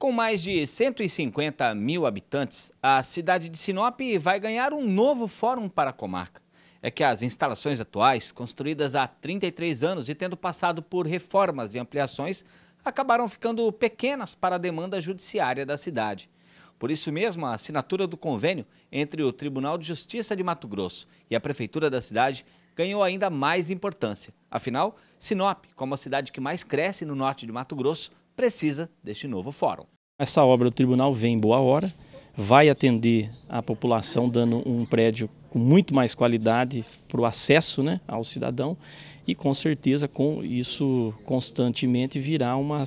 Com mais de 150 mil habitantes, a cidade de Sinop vai ganhar um novo fórum para a comarca. É que as instalações atuais, construídas há 33 anos e tendo passado por reformas e ampliações, acabaram ficando pequenas para a demanda judiciária da cidade. Por isso mesmo, a assinatura do convênio entre o Tribunal de Justiça de Mato Grosso e a Prefeitura da cidade ganhou ainda mais importância. Afinal, Sinop, como a cidade que mais cresce no norte de Mato Grosso, precisa deste novo fórum. Essa obra do tribunal vem em boa hora, vai atender a população dando um prédio com muito mais qualidade para o acesso né, ao cidadão e com certeza com isso constantemente virá uma,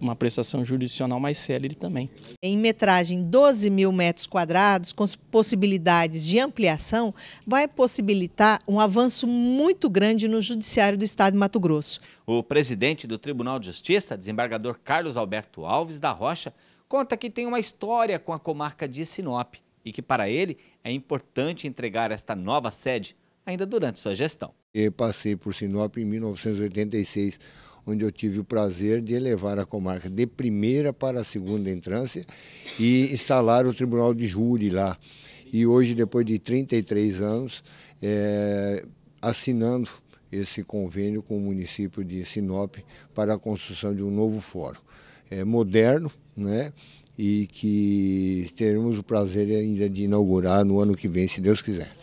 uma prestação jurisdicional mais célere também. Em metragem 12 mil metros quadrados, com possibilidades de ampliação, vai possibilitar um avanço muito grande no Judiciário do Estado de Mato Grosso. O presidente do Tribunal de Justiça, desembargador Carlos Alberto Alves da Rocha, conta que tem uma história com a comarca de Sinop e que, para ele, é importante entregar esta nova sede ainda durante sua gestão. Eu passei por Sinop em 1986, onde eu tive o prazer de elevar a comarca de primeira para a segunda entrância e instalar o tribunal de júri lá. E hoje, depois de 33 anos, é, assinando esse convênio com o município de Sinop para a construção de um novo fórum é, moderno, né? E que teremos o prazer ainda de inaugurar no ano que vem, se Deus quiser.